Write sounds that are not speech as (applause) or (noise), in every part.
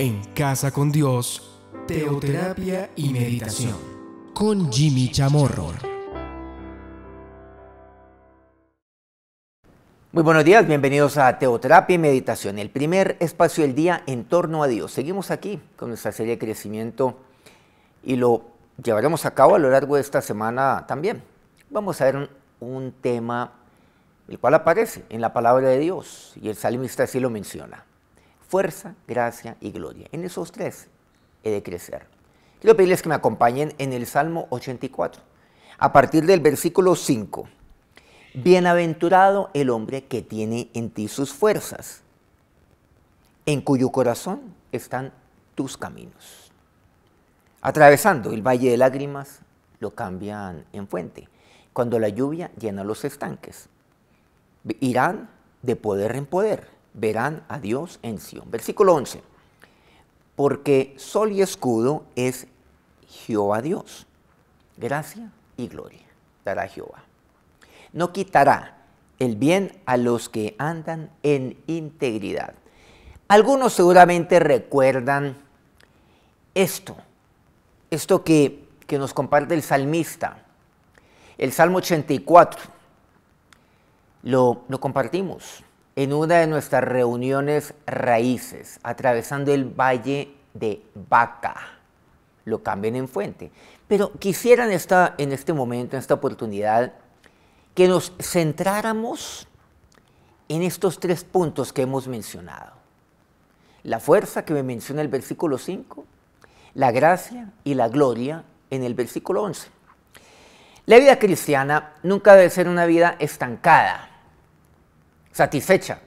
en Casa con Dios, Teoterapia y Meditación, con Jimmy Chamorro. Muy buenos días, bienvenidos a Teoterapia y Meditación, el primer espacio del día en torno a Dios. Seguimos aquí con nuestra serie de crecimiento y lo llevaremos a cabo a lo largo de esta semana también. Vamos a ver un, tema el cual aparece en la palabra de Dios y el salmista así lo menciona fuerza, gracia y gloria. En esos tres he de crecer. Quiero pedirles que me acompañen en el Salmo 84, a partir del versículo 5. Bienaventurado el hombre que tiene en ti sus fuerzas, en cuyo corazón están tus caminos. Atravesando el valle de lágrimas, lo cambian en fuente, cuando la lluvia llena los estanques. Irán de poder en poder verán a Dios en Sion. Versículo 11. Porque sol y escudo es Jehová Dios. Gracia y gloria dará Jehová. No quitará el bien a los que andan en integridad. Algunos seguramente recuerdan esto, esto que, nos comparte el salmista. El Salmo 84 lo, lo compartimos en una de nuestras reuniones raíces, atravesando el valle de Baca, Lo cambien en fuente. Pero quisiera en este momento, en esta oportunidad, que nos centráramos en estos tres puntos que hemos mencionado. La fuerza que me menciona el versículo 5, la gracia y la gloria en el versículo 11. La vida cristiana nunca debe ser una vida estancada, satisfecha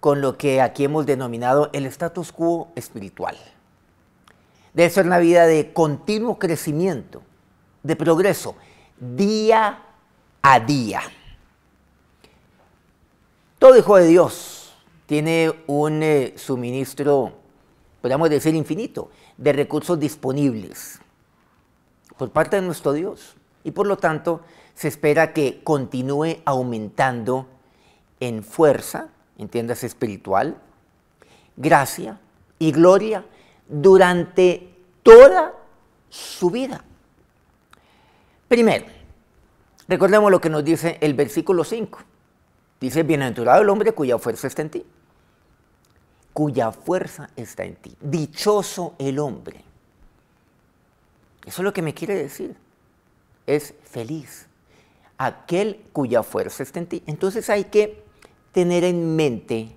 con lo que aquí hemos denominado el status quo espiritual. De eso una vida de continuo crecimiento, de progreso, día a día. Todo hijo de Dios tiene un eh, suministro, podríamos decir infinito, de recursos disponibles por parte de nuestro Dios. Y por lo tanto, se espera que continúe aumentando en fuerza, entiéndase espiritual, gracia y gloria durante toda su vida. Primero, recordemos lo que nos dice el versículo 5. Dice, bienaventurado el hombre cuya fuerza está en ti. Cuya fuerza está en ti. Dichoso el hombre. Eso es lo que me quiere decir. Es feliz. Aquel cuya fuerza está en ti. Entonces hay que tener en mente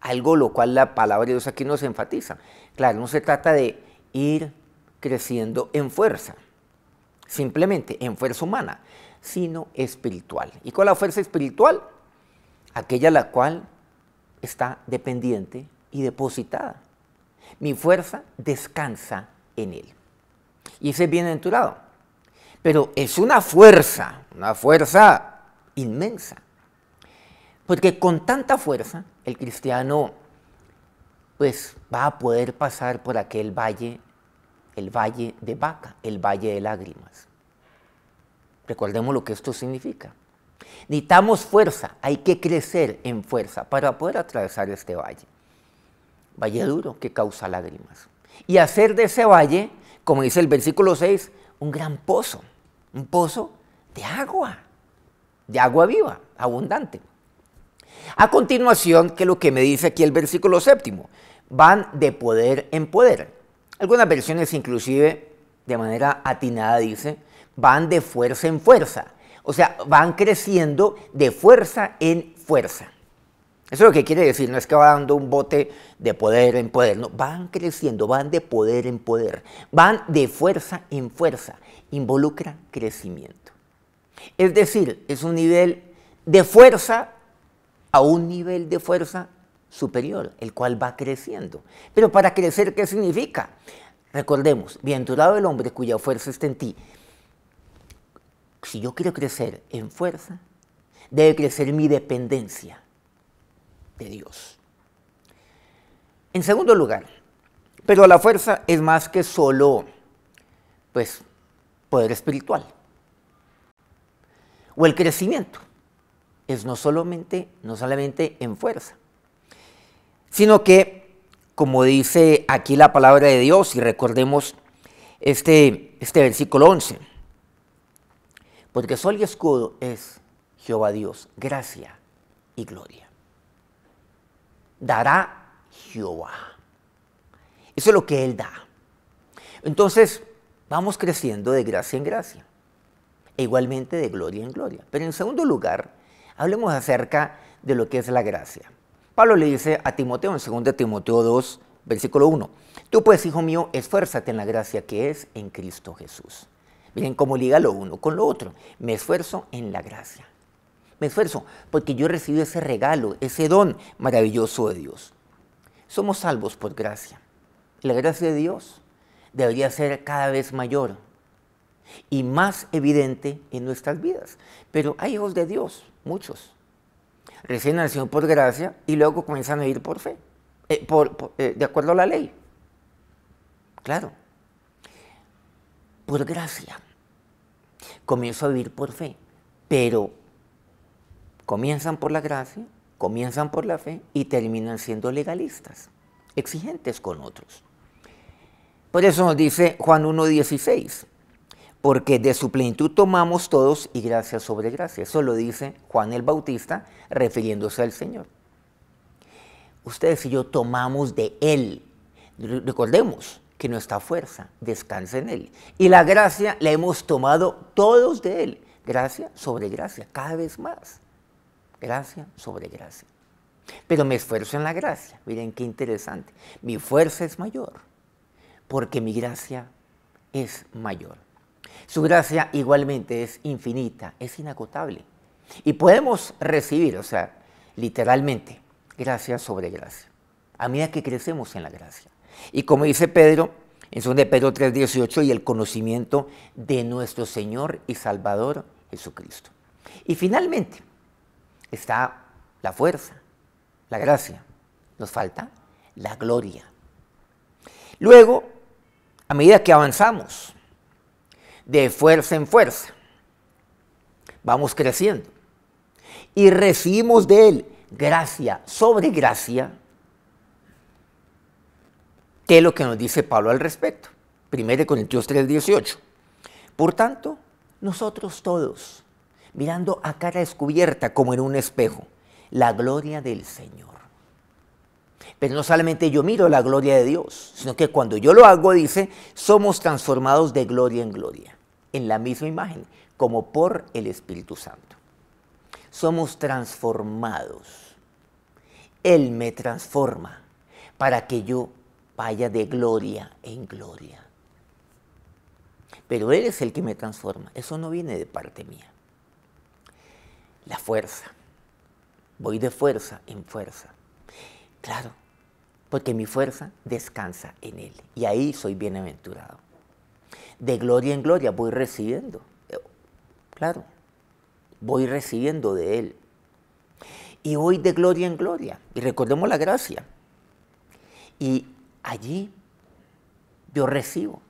algo lo cual la palabra de Dios aquí nos enfatiza. Claro, no se trata de ir creciendo en fuerza, simplemente en fuerza humana, sino espiritual. ¿Y con la fuerza espiritual? Aquella la cual está dependiente y depositada. Mi fuerza descansa en Él. Y ese es bienaventurado. Pero es una fuerza, una fuerza inmensa. Porque con tanta fuerza el cristiano pues va a poder pasar por aquel valle, el valle de vaca, el valle de lágrimas. Recordemos lo que esto significa. Necesitamos fuerza, hay que crecer en fuerza para poder atravesar este valle. Valle duro que causa lágrimas. Y hacer de ese valle, como dice el versículo 6, un gran pozo, un pozo de agua, de agua viva, abundante. A continuación, que lo que me dice aquí el versículo séptimo, van de poder en poder. Algunas versiones inclusive, de manera atinada, dice, van de fuerza en fuerza. O sea, van creciendo de fuerza en fuerza. Eso es lo que quiere decir, no es que va dando un bote de poder en poder, no, van creciendo, van de poder en poder, van de fuerza en fuerza, involucra crecimiento. Es decir, es un nivel de fuerza a un nivel de fuerza superior, el cual va creciendo. Pero para crecer, ¿qué significa? Recordemos, durado el hombre cuya fuerza está en ti. Si yo quiero crecer en fuerza, debe crecer mi dependencia de Dios. En segundo lugar, pero la fuerza es más que solo, pues, poder espiritual o el crecimiento es no solamente, no solamente en fuerza, sino que, como dice aquí la palabra de Dios, y recordemos este, este versículo 11, porque sol y escudo es Jehová Dios, gracia y gloria. Dará Jehová. Eso es lo que Él da. Entonces, vamos creciendo de gracia en gracia, e igualmente de gloria en gloria. Pero en segundo lugar, Hablemos acerca de lo que es la gracia. Pablo le dice a Timoteo en 2 Timoteo 2, versículo 1, tú pues, hijo mío, esfuérzate en la gracia que es en Cristo Jesús. Miren cómo liga lo uno con lo otro. Me esfuerzo en la gracia. Me esfuerzo porque yo recibo ese regalo, ese don maravilloso de Dios. Somos salvos por gracia. La gracia de Dios debería ser cada vez mayor y más evidente en nuestras vidas. Pero hay hijos de Dios muchos. Recién Señor por gracia y luego comienzan a vivir por fe, eh, eh, de acuerdo a la ley. Claro. Por gracia. Comienzo a vivir por fe, pero comienzan por la gracia, comienzan por la fe y terminan siendo legalistas, exigentes con otros. Por eso nos dice Juan 1.16 porque de su plenitud tomamos todos y gracia sobre gracia. Eso lo dice Juan el Bautista refiriéndose al Señor. Ustedes y yo tomamos de Él. Recordemos que nuestra fuerza descansa en Él. Y la gracia la hemos tomado todos de Él. Gracia sobre gracia, cada vez más. Gracia sobre gracia. Pero me esfuerzo en la gracia. Miren qué interesante. Mi fuerza es mayor porque mi gracia es mayor. Su gracia igualmente es infinita, es inagotable. Y podemos recibir, o sea, literalmente, gracia sobre gracia, a medida que crecemos en la gracia. Y como dice Pedro, en de Pedro 3:18, y el conocimiento de nuestro Señor y Salvador Jesucristo. Y finalmente está la fuerza, la gracia. Nos falta la gloria. Luego, a medida que avanzamos, de fuerza en fuerza. Vamos creciendo. Y recibimos de Él gracia sobre gracia, Qué es lo que nos dice Pablo al respecto. 1 Corintios 3, 18. Por tanto, nosotros todos, mirando a cara descubierta como en un espejo, la gloria del Señor. Pero no solamente yo miro la gloria de Dios, sino que cuando yo lo hago, dice, somos transformados de gloria en gloria en la misma imagen, como por el Espíritu Santo. Somos transformados. Él me transforma para que yo vaya de gloria en gloria. Pero Él es el que me transforma. Eso no viene de parte mía. La fuerza. Voy de fuerza en fuerza. Claro, porque mi fuerza descansa en Él. Y ahí soy bienaventurado de gloria en gloria voy recibiendo. Claro, voy recibiendo de Él. Y voy de gloria en gloria. Y recordemos la gracia. Y allí yo recibo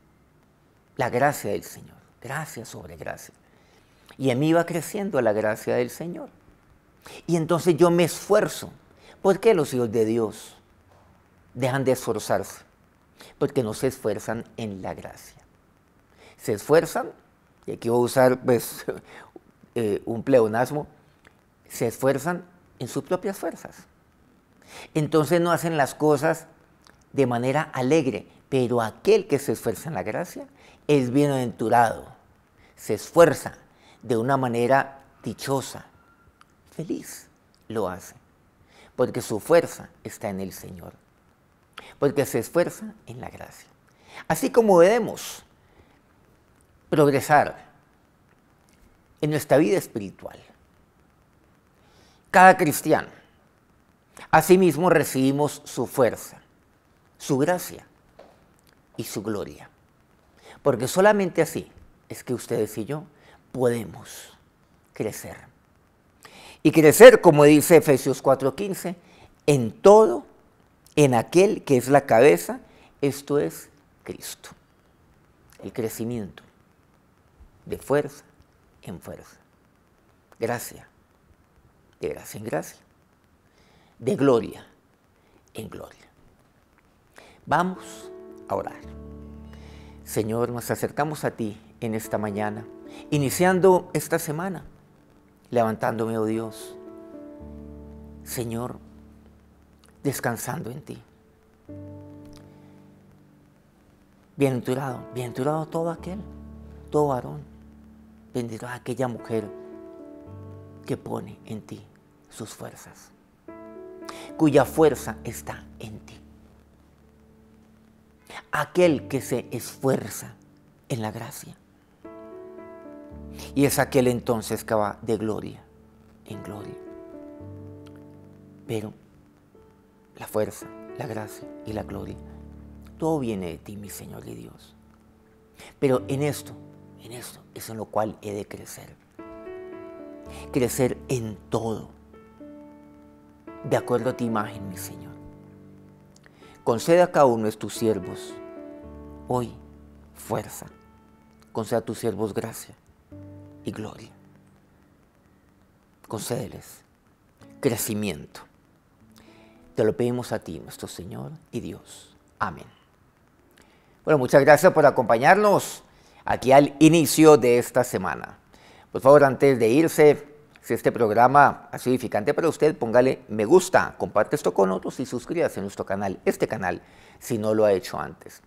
la gracia del Señor. Gracia sobre gracia. Y en mí va creciendo la gracia del Señor. Y entonces yo me esfuerzo. ¿Por qué los hijos de Dios dejan de esforzarse? Porque no se esfuerzan en la gracia se esfuerzan, y aquí voy a usar pues, (laughs) eh, un pleonasmo, se esfuerzan en sus propias fuerzas. Entonces no hacen las cosas de manera alegre, pero aquel que se esfuerza en la gracia es bienaventurado, se esfuerza de una manera dichosa, feliz lo hace, porque su fuerza está en el Señor, porque se esfuerza en la gracia. Así como vemos progresar en nuestra vida espiritual. Cada cristiano, asimismo, recibimos su fuerza, su gracia y su gloria. Porque solamente así es que ustedes y yo podemos crecer. Y crecer, como dice Efesios 4:15, en todo, en aquel que es la cabeza, esto es Cristo. El crecimiento de fuerza en fuerza, gracia de gracia en gracia, de gloria en gloria. Vamos a orar. Señor, nos acercamos a ti en esta mañana, iniciando esta semana, levantándome, oh Dios. Señor, descansando en ti. Bienaventurado, bienaventurado todo aquel, todo varón Bendito a aquella mujer que pone en ti sus fuerzas, cuya fuerza está en ti. Aquel que se esfuerza en la gracia. Y es aquel entonces que va de gloria en gloria. Pero la fuerza, la gracia y la gloria, todo viene de ti, mi Señor y Dios. Pero en esto en eso Es en lo cual he de crecer. Crecer en todo. De acuerdo a tu imagen, mi Señor. Concede a cada uno de tus siervos hoy fuerza. conceda a tus siervos gracia y gloria. Concédeles crecimiento. Te lo pedimos a ti, nuestro Señor y Dios. Amén. Bueno, muchas gracias por acompañarnos aquí al inicio de esta semana. Por favor, antes de irse, si este programa ha sido edificante para usted, póngale me gusta, comparte esto con otros y suscríbase a nuestro canal, este canal, si no lo ha hecho antes.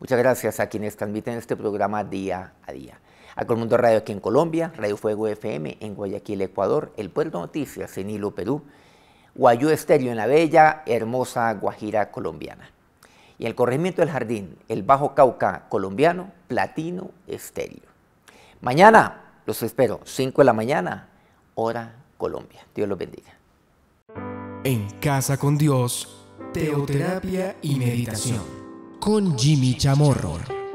Muchas gracias a quienes transmiten este programa día a día. A Colmundo Radio aquí en Colombia, Radio Fuego FM en Guayaquil, Ecuador, El Puerto Noticias en Hilo, Perú, Guayú Estéreo en la bella, hermosa Guajira colombiana y el corregimiento del jardín, el Bajo Cauca colombiano, platino estéreo. Mañana los espero, 5 de la mañana, hora Colombia. Dios los bendiga. En Casa con Dios, Teoterapia y Meditación. Con Jimmy Chamorro.